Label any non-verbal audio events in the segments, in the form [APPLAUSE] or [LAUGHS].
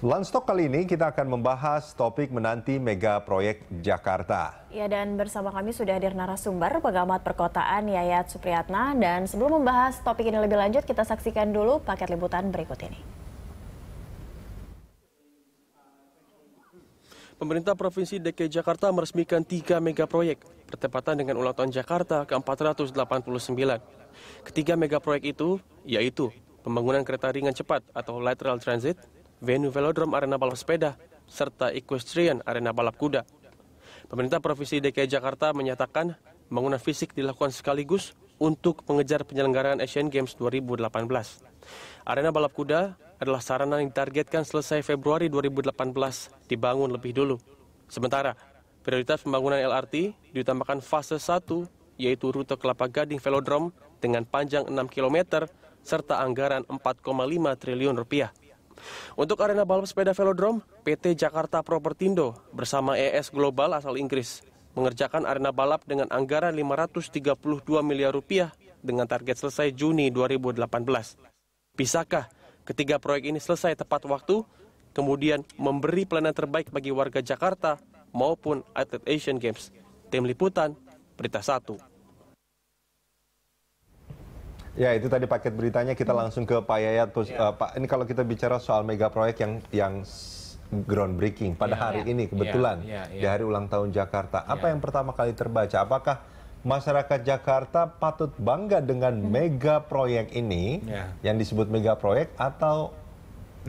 Landstok kali ini kita akan membahas topik menanti mega proyek Jakarta. Ya dan bersama kami sudah hadir narasumber pengamat perkotaan Yayat Supriyatna dan sebelum membahas topik ini lebih lanjut kita saksikan dulu paket liputan berikut ini. Pemerintah Provinsi DKI Jakarta meresmikan tiga mega proyek bertepatan dengan ulang tahun Jakarta ke-489. Ketiga mega proyek itu yaitu pembangunan kereta ringan cepat atau lateral transit, venue velodrome arena balap sepeda, serta equestrian arena balap kuda. Pemerintah Provinsi DKI Jakarta menyatakan bangunan fisik dilakukan sekaligus untuk mengejar penyelenggaraan Asian Games 2018. Arena balap kuda adalah sarana yang ditargetkan selesai Februari 2018 dibangun lebih dulu. Sementara, prioritas pembangunan LRT ditambahkan fase 1 yaitu rute Kelapa Gading Velodrome dengan panjang 6 km serta anggaran 4,5 triliun rupiah. Untuk arena balap sepeda velodrome, PT Jakarta Propertindo bersama ES Global asal Inggris mengerjakan arena balap dengan anggaran 532 miliar rupiah dengan target selesai Juni 2018. Bisakah ketiga proyek ini selesai tepat waktu, kemudian memberi pelayanan terbaik bagi warga Jakarta maupun atlet Asian Games? Tim Liputan, Berita 1. Ya itu tadi paket beritanya kita hmm. langsung ke Pak Yayat. Yeah. Ya. Eh, uh, Pak ini kalau kita bicara soal mega proyek yang yang groundbreaking pada yeah. hari yeah. ini ya, kebetulan yeah. Yeah. Yeah. di hari ulang tahun Jakarta. Apa ya. yang pertama kali terbaca? Apakah masyarakat Jakarta patut bangga dengan hmm. mega proyek ini yeah. yang disebut mega proyek atau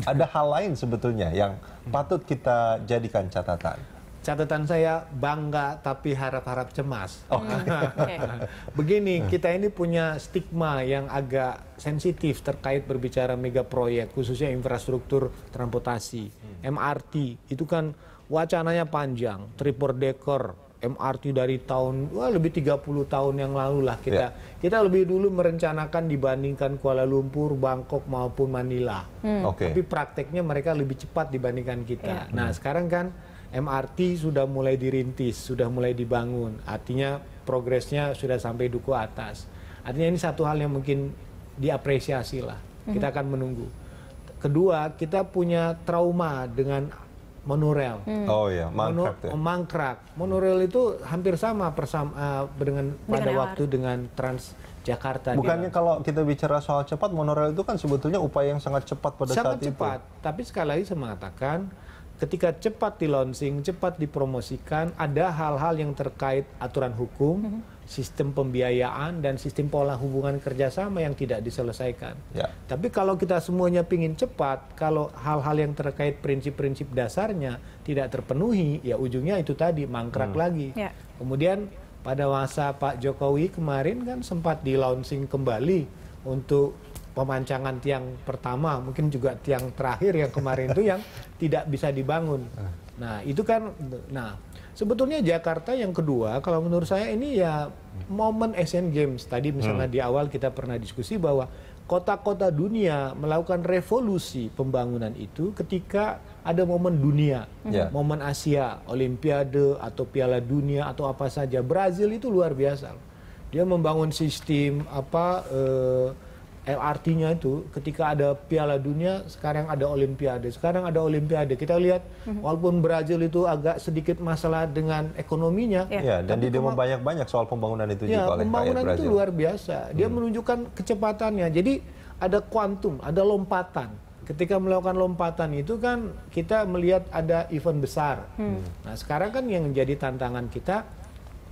ada hal lain sebetulnya yang hmm. patut kita jadikan catatan? catatan saya bangga tapi harap-harap cemas. Oh. okay. [LAUGHS] Begini, hmm. kita ini punya stigma yang agak sensitif terkait berbicara mega proyek khususnya infrastruktur transportasi, MRT hmm. itu kan wacananya panjang, triple decker, MRT dari tahun wah lebih 30 tahun yang lalu lah kita yeah. kita lebih dulu merencanakan dibandingkan Kuala Lumpur, Bangkok maupun Manila. Hmm. Okay. Tapi prakteknya mereka lebih cepat dibandingkan kita. Yeah. Nah, hmm. sekarang kan MRT sudah mulai dirintis, sudah mulai dibangun. Artinya progresnya sudah sampai duku atas. Artinya ini satu hal yang mungkin diapresiasi lah. Mhm. Kita akan menunggu. Kedua, kita punya trauma dengan monorail. Mm. Oh iya, mangkrak. Mono, ya. Mangkrak. Monorail itu hampir sama persama uh, eh, dengan, dengan pada LR. waktu dengan Trans Jakarta. Bukannya dia. kalau kita bicara soal cepat, monorail itu kan sebetulnya upaya yang sangat cepat pada sangat saat cepat. itu. Sangat cepat. Tapi sekali lagi saya mengatakan ketika cepat di launching, cepat dipromosikan, ada hal-hal yang terkait aturan hukum, mm -hmm. sistem pembiayaan dan sistem pola hubungan kerjasama yang tidak diselesaikan. Yeah. Tapi kalau kita semuanya ingin cepat, kalau hal-hal yang terkait prinsip-prinsip dasarnya tidak terpenuhi, ya ujungnya itu tadi mangkrak mm. lagi. Yeah. Kemudian pada masa Pak Jokowi kemarin kan sempat di launching kembali untuk pemancangan tiang pertama, mungkin juga tiang terakhir yang kemarin itu yang [LAUGHS] tidak bisa dibangun. Ah. Nah, itu kan nah, sebetulnya Jakarta yang kedua kalau menurut saya ini ya momen Asian Games. Tadi misalnya hmm. di awal kita pernah diskusi bahwa kota-kota dunia melakukan revolusi pembangunan itu ketika ada momen dunia, hmm. yeah. momen Asia, Olimpiade atau Piala Dunia atau apa saja. Brazil itu luar biasa. Dia membangun sistem apa eh, LRT-nya itu ketika ada Piala Dunia, sekarang ada Olimpiade. Sekarang ada Olimpiade. Kita lihat mm-hmm. walaupun Brazil itu agak sedikit masalah dengan ekonominya. Yeah. Yeah, dan dia memang banyak-banyak soal pembangunan itu yeah, juga iya, oleh pembangunan itu luar biasa. Dia hmm. menunjukkan kecepatannya. Jadi ada kuantum, ada lompatan. Ketika melakukan lompatan itu kan kita melihat ada event besar. Hmm. Nah, sekarang kan yang menjadi tantangan kita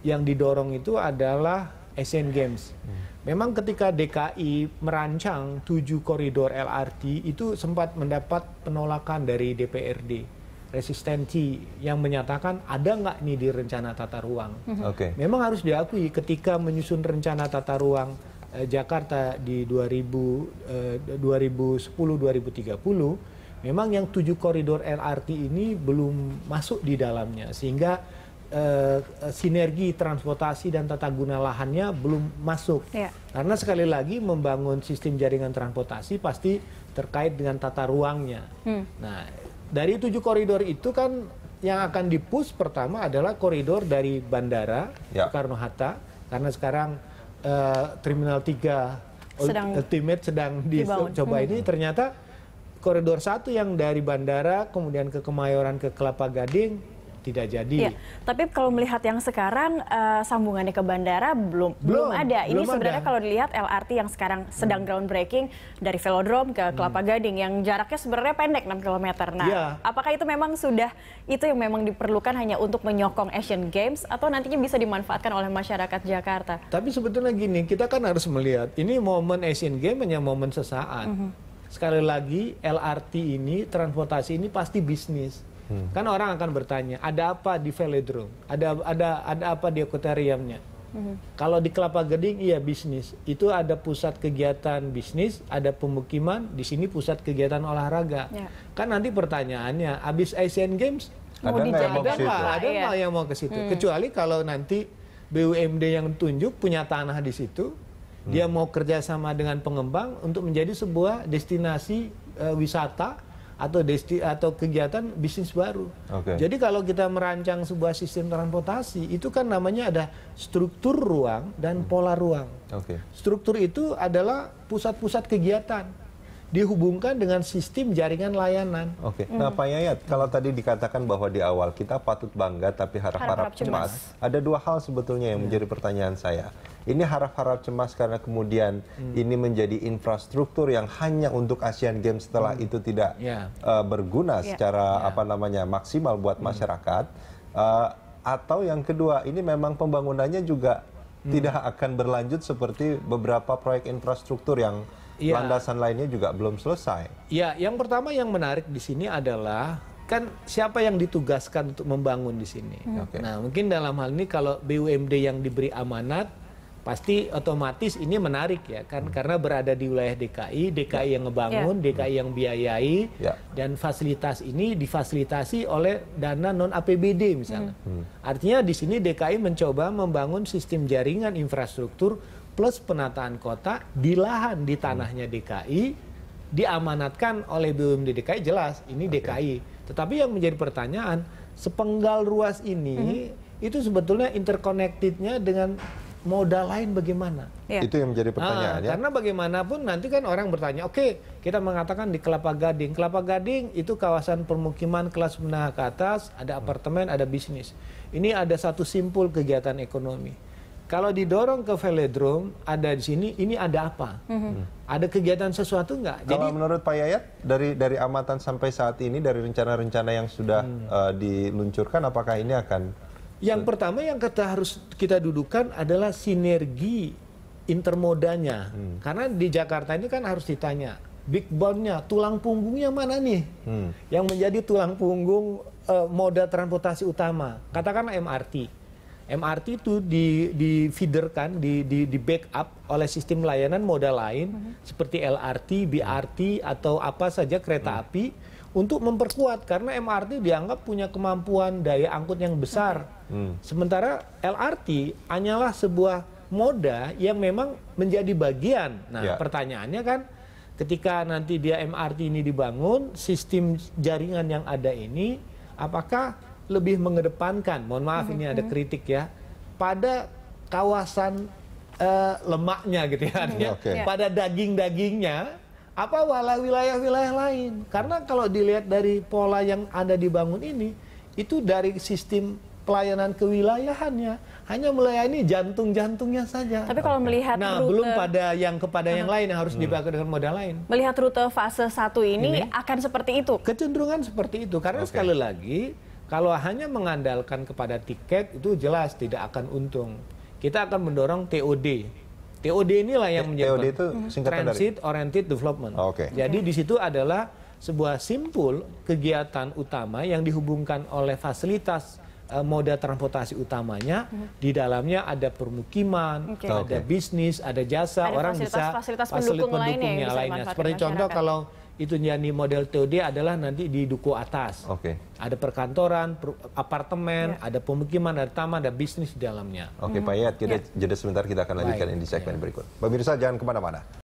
yang didorong itu adalah Asian Games. Memang ketika DKI merancang tujuh koridor LRT itu sempat mendapat penolakan dari DPRD resistensi yang menyatakan ada nggak nih di rencana tata ruang. Mhm. Okay. Memang harus diakui ketika menyusun rencana tata ruang eh, Jakarta di 2000, eh, 2010-2030 memang yang tujuh koridor LRT ini belum masuk di dalamnya sehingga Eh, eh, sinergi transportasi dan tata guna lahannya belum masuk. Ya. Karena sekali lagi membangun sistem jaringan transportasi pasti terkait dengan tata ruangnya. Hmm. Nah, dari tujuh koridor itu kan yang akan dipus pertama adalah koridor dari bandara ya. Soekarno Hatta karena sekarang uh, terminal 3 sedang ultimate sedang dicoba hmm. ini ternyata koridor satu yang dari bandara kemudian ke Kemayoran ke Kelapa Gading tidak jadi. Ya, tapi kalau melihat yang sekarang uh, sambungannya ke bandara belum belum, belum ada. Ini sebenarnya ada. kalau dilihat LRT yang sekarang sedang hmm. groundbreaking dari Velodrome ke hmm. Kelapa hmm. Gading yang jaraknya sebenarnya pendek 6 km. Nah, ya. apakah itu memang sudah itu yang memang diperlukan hanya untuk menyokong Asian Games atau nantinya bisa dimanfaatkan oleh masyarakat Jakarta? Tapi sebetulnya gini, kita kan harus melihat ini momen Asian Games hanya momen sesaat. -hmm. Sekali lagi LRT ini transportasi ini pasti bisnis Hmm. Kan orang akan bertanya, ada apa di velodrome? Ada ada ada apa di akuariumnya? Hmm. Kalau di Kelapa Gading iya bisnis. Itu ada pusat kegiatan bisnis, ada pemukiman, di sini pusat kegiatan olahraga. Ya. Kan nanti pertanyaannya, habis Asian Games mau ada nggak yang mau ke situ? Ada iya. nggak yang mau ke situ? Hmm. Kecuali kalau nanti BUMD yang tunjuk punya tanah di situ, dia hmm. mau kerjasama dengan pengembang untuk menjadi sebuah destinasi uh, wisata atau desti atau kegiatan bisnis baru. Okay. Jadi kalau kita merancang sebuah sistem transportasi itu kan namanya ada struktur ruang dan hmm. pola ruang. Okay. Struktur itu adalah pusat-pusat kegiatan dihubungkan dengan sistem jaringan layanan. Oke. Okay. Nah, Pak Yayat, kalau tadi dikatakan bahwa di awal kita patut bangga tapi harap-harap cemas. ada dua hal sebetulnya yang iya. menjadi pertanyaan saya. Ini harap-harap cemas karena kemudian mm. ini menjadi infrastruktur yang hanya untuk Asian Games setelah mm. itu tidak yeah. Iya. uh, berguna yeah. secara yeah. apa namanya maksimal buat mm. masyarakat. Uh, atau yang kedua, ini memang pembangunannya juga hmm. tidak akan berlanjut seperti beberapa proyek infrastruktur yang ya. landasan lainnya juga belum selesai. Ya, yang pertama yang menarik di sini adalah kan siapa yang ditugaskan untuk membangun di sini. Hmm. Okay. Nah, mungkin dalam hal ini kalau BUMD yang diberi amanat pasti otomatis ini menarik ya kan hmm. karena berada di wilayah DKI, DKI ya. yang ngebangun, ya. DKI yang biayai ya. dan fasilitas ini difasilitasi oleh dana non APBD misalnya. Hmm. hmm. Artinya di sini DKI mencoba membangun sistem jaringan infrastruktur plus penataan kota di lahan di tanahnya DKI diamanatkan oleh BUMD DKI jelas ini okay. DKI. Tetapi yang menjadi pertanyaan sepenggal ruas ini mm-hmm. itu sebetulnya interconnectednya dengan modal lain bagaimana? Ya. Itu yang menjadi pertanyaan. Nah, Karena bagaimanapun nanti kan orang bertanya, oke okay, kita mengatakan di Kelapa Gading, Kelapa Gading itu kawasan permukiman kelas menengah ke atas, ada apartemen, ada bisnis. Ini ada satu simpul kegiatan ekonomi kalau didorong ke velodrome, ada di sini, ini ada apa? Mm-hmm. Ada kegiatan sesuatu nggak? Kalau Jadi, menurut Pak Yayat, dari dari amatan sampai saat ini, dari rencana-rencana yang sudah hmm. uh, diluncurkan, apakah ini akan? Yang pertama yang kita harus kita dudukan adalah sinergi intermodanya. Hmm. Karena di Jakarta ini kan harus ditanya, big bone-nya, tulang punggungnya mana nih? Hmm. Yang menjadi tulang punggung uh, moda transportasi utama, katakanlah MRT MRT itu di, di feederkan, di, di, di backup oleh sistem layanan moda lain mm-hmm. seperti LRT, BRT mhm. atau apa saja kereta mm-hmm. api untuk memperkuat karena MRT dianggap punya kemampuan daya angkut yang besar. Mm-hmm. Sementara LRT hanyalah sebuah moda yang memang menjadi bagian. Nah, yeah. pertanyaannya kan ketika nanti dia MRT ini dibangun, sistem jaringan yang ada ini apakah lebih mengedepankan, mohon maaf mm -hmm. ini ada kritik ya, pada kawasan uh, lemaknya gitu ya, ya. Mm, okay. pada daging-dagingnya apa wala wilayah-wilayah lain. Karena kalau dilihat dari pola yang ada dibangun ini, itu dari sistem pelayanan kewilayahannya hanya melayani jantung-jantungnya saja. Tapi kalau melihat nah, rute... belum pada yang kepada yang uh -huh. lain yang harus hmm. dengan modal lain. Melihat rute fase satu ini, ini akan seperti itu. Kecenderungan seperti itu karena okay. sekali lagi kalau hanya mengandalkan kepada tiket itu jelas tidak akan untung. Kita akan mendorong TOD. TOD inilah yang menjadi TOD itu Transit dari? Oriented Development. Oh, okay. Jadi okay. di situ adalah sebuah simpul kegiatan utama yang dihubungkan oleh fasilitas uh, moda transportasi utamanya hmm. di dalamnya ada permukiman, okay. ada okay. bisnis, ada jasa, ada orang fasilitas, bisa fasilitas pendukung, fasilitas pendukung lainnya, pendukungnya lainnya. Seperti contoh kalau itu yang model TOD adalah nanti di duku atas. Oke. Okay. Ada perkantoran, per, apartemen, yeah. ada pemukiman, ada taman, ada bisnis di dalamnya. Oke, okay, mm -hmm. Pak Yat, kita yeah. jeda sebentar kita akan lanjutkan Baik, ini di segmen yeah. berikut. Pemirsa jangan kemana-mana.